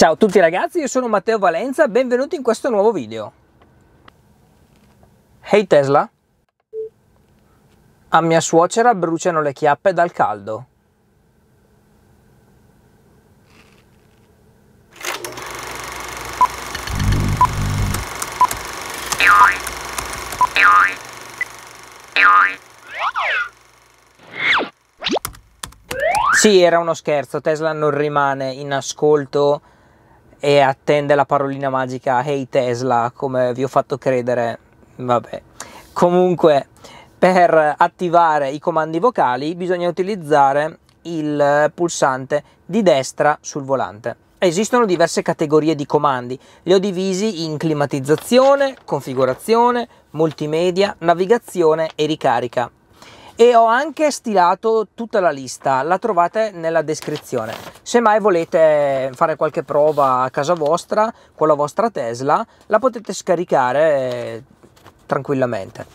Ciao a tutti ragazzi, io sono Matteo Valenza, benvenuti in questo nuovo video. Hey Tesla, a mia suocera bruciano le chiappe dal caldo. Sì, era uno scherzo, Tesla non rimane in ascolto e attende la parolina magica Hey Tesla, come vi ho fatto credere, vabbè. Comunque, per attivare i comandi vocali bisogna utilizzare il pulsante di destra sul volante. Esistono diverse categorie di comandi, li ho divisi in climatizzazione, configurazione, multimedia, navigazione e ricarica e ho anche stilato tutta la lista, la trovate nella descrizione. Se mai volete fare qualche prova a casa vostra con la vostra Tesla, la potete scaricare eh, tranquillamente.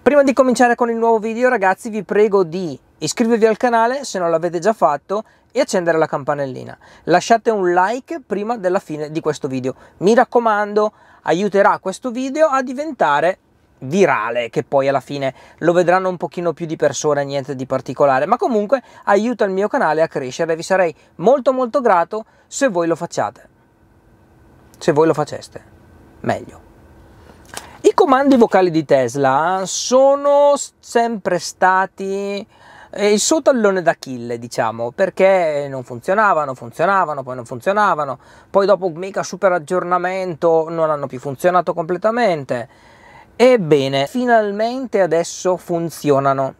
Prima di cominciare con il nuovo video ragazzi vi prego di iscrivervi al canale se non l'avete già fatto e accendere la campanellina. Lasciate un like prima della fine di questo video. Mi raccomando, aiuterà questo video a diventare virale che poi alla fine lo vedranno un pochino più di persone, niente di particolare, ma comunque aiuta il mio canale a crescere vi sarei molto molto grato se voi lo facciate. Se voi lo faceste, meglio. I comandi vocali di Tesla sono sempre stati eh, il suo tallone d'Achille, diciamo, perché non funzionavano, funzionavano, poi non funzionavano, poi dopo mica super aggiornamento non hanno più funzionato completamente Ebbene, finalmente adesso funzionano.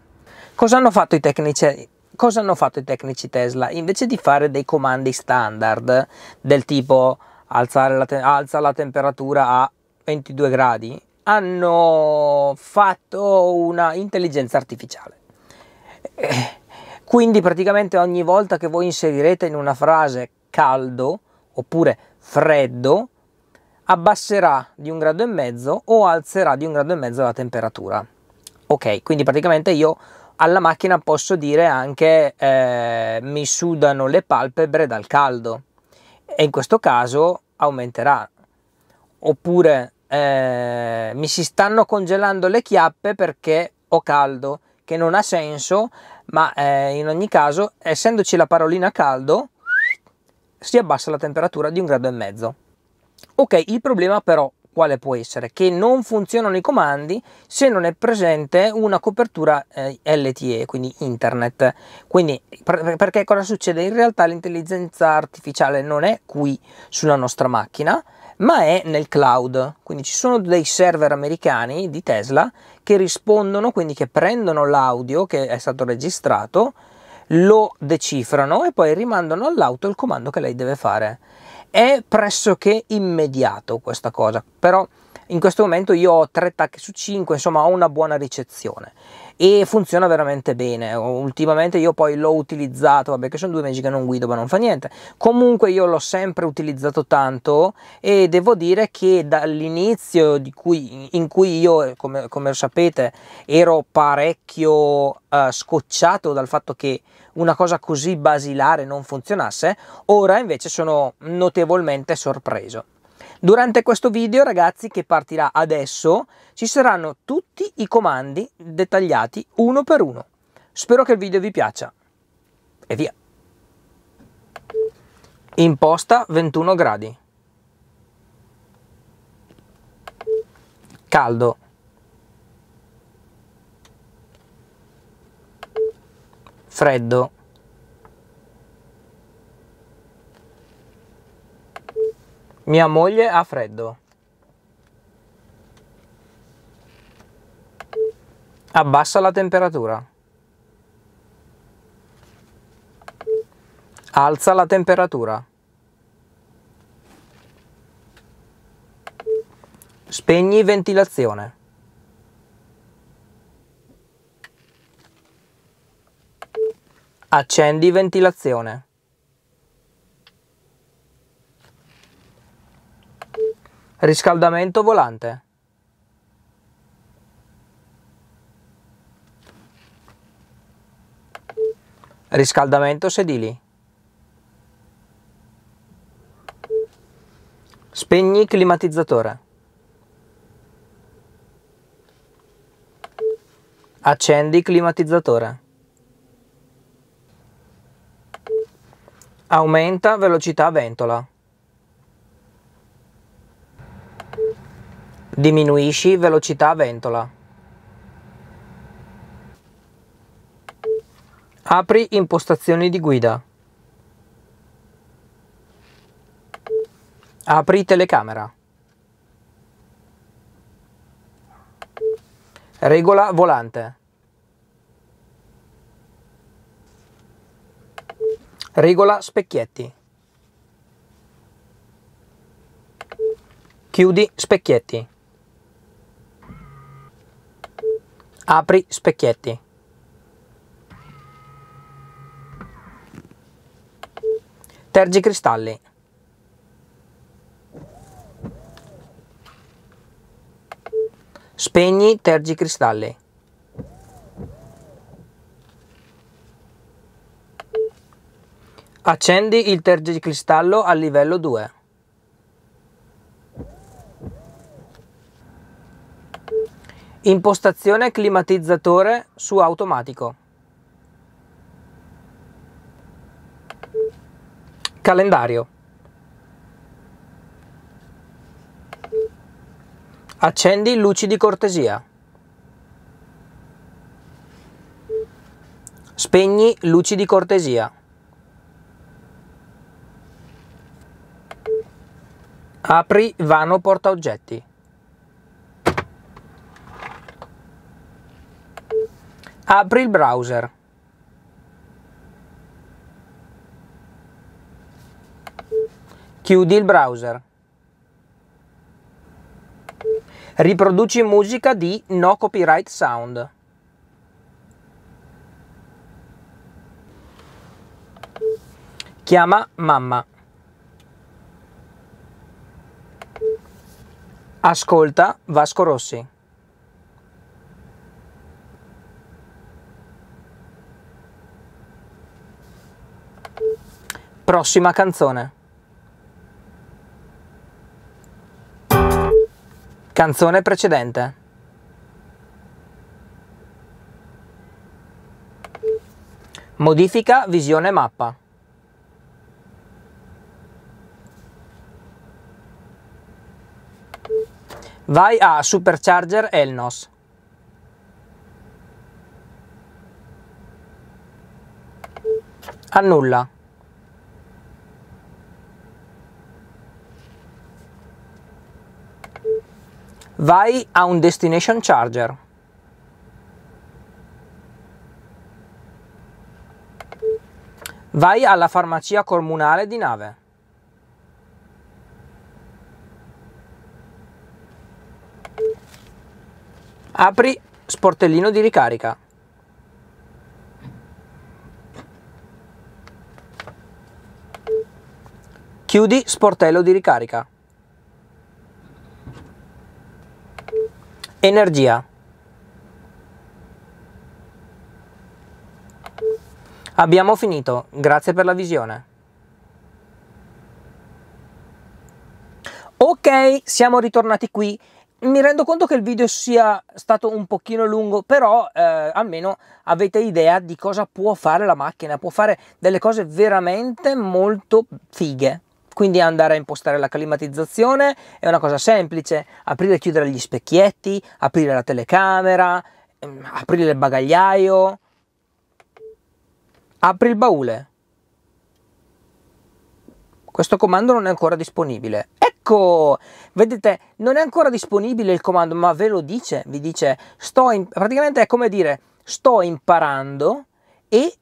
Cosa hanno fatto i tecnici? Cosa hanno fatto i tecnici Tesla? Invece di fare dei comandi standard del tipo la alza la temperatura a 22 gradi, hanno fatto una intelligenza artificiale. Quindi praticamente ogni volta che voi inserirete in una frase caldo oppure freddo, abbasserà di un grado e mezzo o alzerà di un grado e mezzo la temperatura. Ok, quindi praticamente io alla macchina posso dire anche eh, mi sudano le palpebre dal caldo e in questo caso aumenterà. Oppure eh, mi si stanno congelando le chiappe perché ho caldo, che non ha senso, ma eh, in ogni caso, essendoci la parolina caldo, si abbassa la temperatura di un grado e mezzo. Ok, il problema però quale può essere? Che non funzionano i comandi se non è presente una copertura eh, LTE, quindi internet. Quindi per, perché cosa succede? In realtà l'intelligenza artificiale non è qui sulla nostra macchina, ma è nel cloud. Quindi ci sono dei server americani di Tesla che rispondono, quindi che prendono l'audio che è stato registrato, lo decifrano e poi rimandano all'auto il comando che lei deve fare è pressoché immediato questa cosa, però in questo momento io ho tre tacche su 5, insomma ho una buona ricezione e funziona veramente bene. Ultimamente io poi l'ho utilizzato, vabbè che sono due mesi che non guido ma non fa niente, comunque io l'ho sempre utilizzato tanto e devo dire che dall'inizio cui, in cui io, come, come sapete, ero parecchio Uh, scocciato dal fatto che una cosa così basilare non funzionasse, ora invece sono notevolmente sorpreso. Durante questo video ragazzi che partirà adesso ci saranno tutti i comandi dettagliati uno per uno. Spero che il video vi piaccia e via. Imposta 21 gradi. Caldo. Freddo. Mia moglie ha freddo. Abbassa la temperatura. Alza la temperatura. Spegni ventilazione. Accendi ventilazione. riscaldamento volante riscaldamento sedili spegni climatizzatore accendi climatizzatore aumenta velocità ventola Diminuisci velocità ventola. Apri impostazioni di guida. Apri telecamera. Regola volante. Regola specchietti. Chiudi specchietti. Apri specchietti. Tergi cristalli. Spegni tergicristalli. Accendi il tergicristallo a livello 2. Impostazione climatizzatore su automatico. Calendario. Accendi luci di cortesia. Spegni luci di cortesia. Apri vano portaoggetti. apri il browser. Chiudi il browser. Riproduci musica di No Copyright Sound. Chiama mamma. Ascolta Vasco Rossi. Prossima canzone. Canzone precedente. Modifica visione mappa. Vai a Supercharger Elnos. Annulla. vai a un destination charger. Vai alla farmacia comunale di nave. Apri sportellino di ricarica. Chiudi sportello di ricarica. energia. Abbiamo finito, grazie per la visione. Ok, siamo ritornati qui. Mi rendo conto che il video sia stato un pochino lungo, però eh, almeno avete idea di cosa può fare la macchina. Può fare delle cose veramente molto fighe. Quindi andare a impostare la climatizzazione è una cosa semplice, aprire e chiudere gli specchietti, aprire la telecamera, ehm, aprire il bagagliaio. Apri il baule. Questo comando non è ancora disponibile. Ecco, vedete, non è ancora disponibile il comando, ma ve lo dice, vi dice, sto in, praticamente è come dire, sto imparando e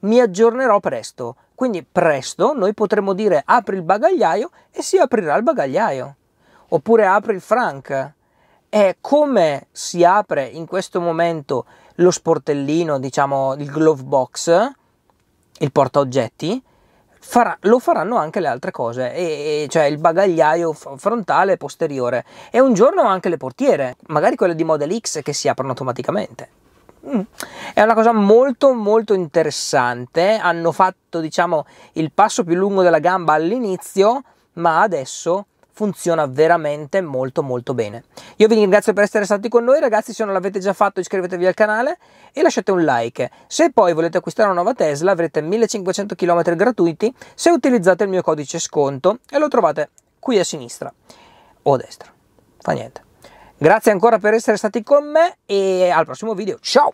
mi aggiornerò presto. Quindi presto noi potremo dire apri il bagagliaio e si aprirà il bagagliaio. Oppure apri il Frank. E come si apre in questo momento lo sportellino, diciamo il glove box, il portaoggetti, farà, lo faranno anche le altre cose, e, e cioè il bagagliaio frontale e posteriore. E un giorno anche le portiere, magari quelle di Model X che si aprono automaticamente. Mm. È una cosa molto molto interessante, hanno fatto diciamo il passo più lungo della gamba all'inizio, ma adesso funziona veramente molto molto bene. Io vi ringrazio per essere stati con noi ragazzi, se non l'avete già fatto iscrivetevi al canale e lasciate un like. Se poi volete acquistare una nuova Tesla avrete 1500 km gratuiti se utilizzate il mio codice sconto e lo trovate qui a sinistra o a destra, fa niente. Grazie ancora per essere stati con me e al prossimo video. Ciao!